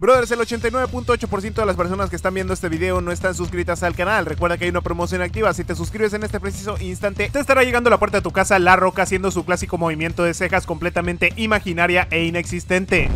Brothers, el 89.8% de las personas que están viendo este video no están suscritas al canal. Recuerda que hay una promoción activa. Si te suscribes en este preciso instante, te estará llegando a la puerta de tu casa La Roca haciendo su clásico movimiento de cejas completamente imaginaria e inexistente.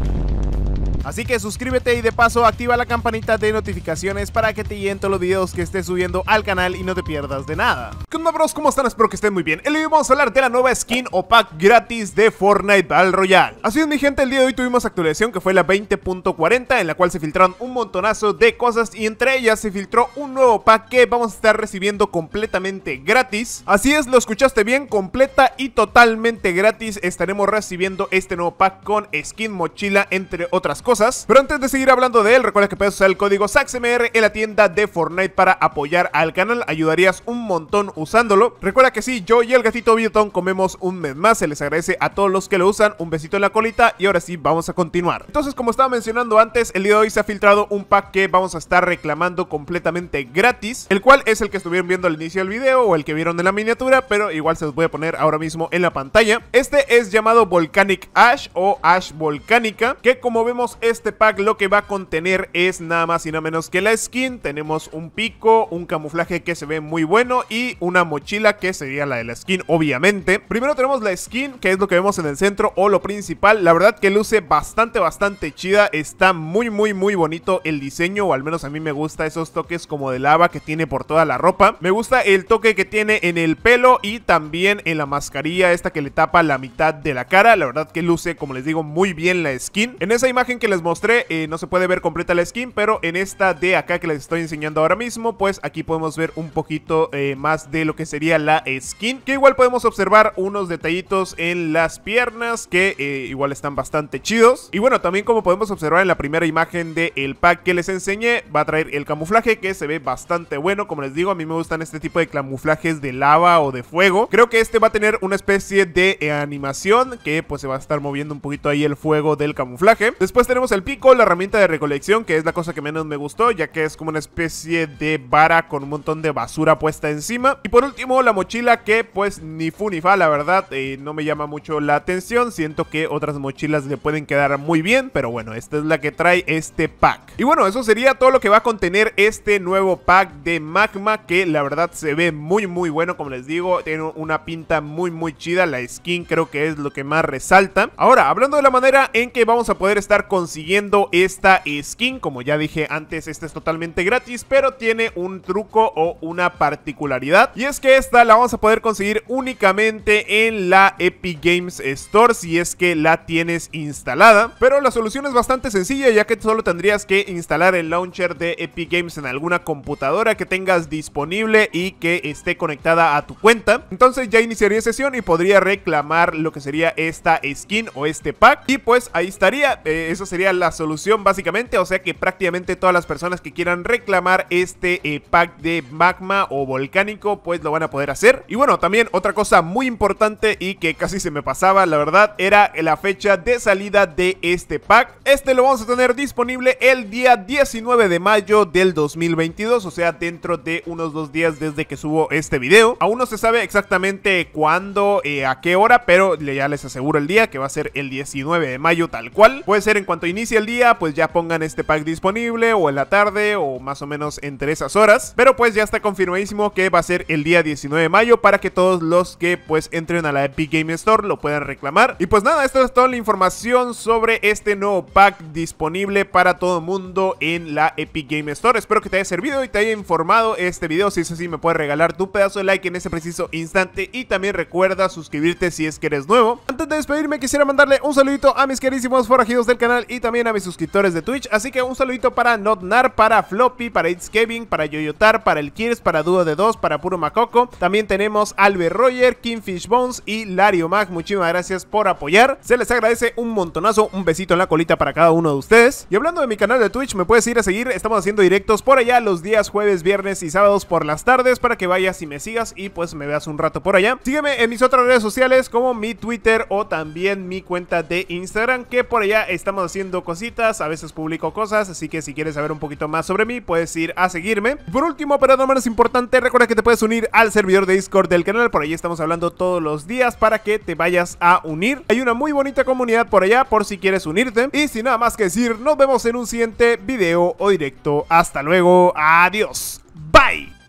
Así que suscríbete y de paso activa la campanita de notificaciones para que te lleguen todos los videos que estés subiendo al canal y no te pierdas de nada. ¿Qué onda bros? ¿Cómo están? Espero que estén muy bien. El día vamos a hablar de la nueva skin o pack gratis de Fortnite Battle Royale. Así es mi gente, el día de hoy tuvimos actualización que fue la 20.40 en la cual se filtraron un montonazo de cosas y entre ellas se filtró un nuevo pack que vamos a estar recibiendo completamente gratis. Así es, lo escuchaste bien, completa y totalmente gratis estaremos recibiendo este nuevo pack con skin, mochila, entre otras cosas. Pero antes de seguir hablando de él, recuerda que puedes usar el código SAXMR en la tienda de Fortnite para apoyar al canal. Ayudarías un montón usándolo. Recuerda que sí, yo y el gatito Billetón comemos un mes más. Se les agradece a todos los que lo usan. Un besito en la colita y ahora sí, vamos a continuar. Entonces, como estaba mencionando antes, el día de hoy se ha filtrado un pack que vamos a estar reclamando completamente gratis. El cual es el que estuvieron viendo al inicio del video o el que vieron en la miniatura, pero igual se los voy a poner ahora mismo en la pantalla. Este es llamado Volcanic Ash o Ash Volcánica, que como vemos este pack lo que va a contener es nada más y nada menos que la skin. Tenemos un pico, un camuflaje que se ve muy bueno y una mochila que sería la de la skin, obviamente. Primero tenemos la skin, que es lo que vemos en el centro o lo principal. La verdad que luce bastante, bastante chida. Está muy, muy, muy bonito el diseño, o al menos a mí me gusta esos toques como de lava que tiene por toda la ropa. Me gusta el toque que tiene en el pelo y también en la mascarilla esta que le tapa la mitad de la cara. La verdad que luce, como les digo, muy bien la skin. En esa imagen que les mostré eh, no se puede ver completa la skin, pero en esta de acá que les estoy enseñando ahora mismo, pues aquí podemos ver un poquito eh, más de lo que sería la skin, que igual podemos observar unos detallitos en las piernas que eh, igual están bastante chidos. Y bueno, también como podemos observar en la primera imagen del pack que les enseñé, va a traer el camuflaje que se ve bastante bueno, como les digo, a mí me gustan este tipo de camuflajes de lava o de fuego. Creo que este va a tener una especie de animación que pues se va a estar moviendo un poquito ahí el fuego del camuflaje. Después tenemos el pico, la herramienta de recolección, que es la cosa que menos me gustó, ya que es como una especie de vara con un montón de basura puesta encima. Y por último, la mochila que pues ni fu ni fa, la verdad, eh, no me llama mucho la atención. Siento que otras mochilas le pueden quedar muy bien, pero bueno, esta es la que trae este pack. Y bueno, eso sería todo lo que va a contener este nuevo pack de Magma, que la verdad se ve muy muy bueno, como les digo, tiene una pinta muy muy chida, la skin creo que es lo que más resalta. Ahora, hablando de la manera en que vamos a poder estar con Siguiendo esta skin. Como ya dije antes, esta es totalmente gratis, pero tiene un truco o una particularidad. Y es que esta la vamos a poder conseguir únicamente en la Epic Games Store, si es que la tienes instalada. Pero la solución es bastante sencilla, ya que solo tendrías que instalar el launcher de Epic Games en alguna computadora que tengas disponible y que esté conectada a tu cuenta. Entonces ya iniciaría sesión y podría reclamar lo que sería esta skin o este pack. Y pues ahí estaría. Eh, sería la solución básicamente, o sea que prácticamente todas las personas que quieran reclamar este eh, pack de magma o volcánico pues lo van a poder hacer. Y bueno, también otra cosa muy importante y que casi se me pasaba la verdad era la fecha de salida de este pack. Este lo vamos a tener disponible el día 19 de mayo del 2022, o sea dentro de unos dos días desde que subo este video. Aún no se sabe exactamente cuándo, eh, a qué hora, pero ya les aseguro el día que va a ser el 19 de mayo tal cual. Puede ser en cuanto inicie el día, pues ya pongan este pack disponible o en la tarde o más o menos entre esas horas. Pero pues ya está confirmadísimo que va a ser el día 19 de mayo para que todos los que pues entren a la Epic Game Store lo puedan reclamar. Y pues nada, esto es toda la información sobre este nuevo pack disponible para todo el mundo en la Epic Game Store. Espero que te haya servido y te haya informado este video. Si es así, me puedes regalar tu pedazo de like en ese preciso instante y también recuerda suscribirte si es que eres nuevo. Antes de despedirme, quisiera mandarle un saludito a mis queridísimos forajidos del canal y también a mis suscriptores de Twitch. Así que un saludito para Notnar, para Floppy, para It's Kevin, para Yoyotar, para el Kirs, para Dudo de Dos, para Puro Macoco. También tenemos Albert Roger, Kingfish Bones y Lario Mag. Muchísimas gracias por apoyar. Se les agradece un montonazo, un besito en la colita para cada uno de ustedes. Y hablando de mi canal de Twitch, me puedes ir a seguir. Estamos haciendo directos por allá los días jueves, viernes y sábados por las tardes para que vayas y me sigas y pues me veas un rato por allá. Sígueme en mis otras redes sociales como mi Twitter o también mi cuenta de Instagram que por allá estamos haciendo cositas, a veces publico cosas, así que si quieres saber un poquito más sobre mí, puedes ir a seguirme. Por último, pero no menos importante, recuerda que te puedes unir al servidor de Discord del canal, por ahí estamos hablando todos los días para que te vayas a unir. Hay una muy bonita comunidad por allá por si quieres unirte. Y sin nada más que decir, nos vemos en un siguiente video o directo. Hasta luego, adiós, bye.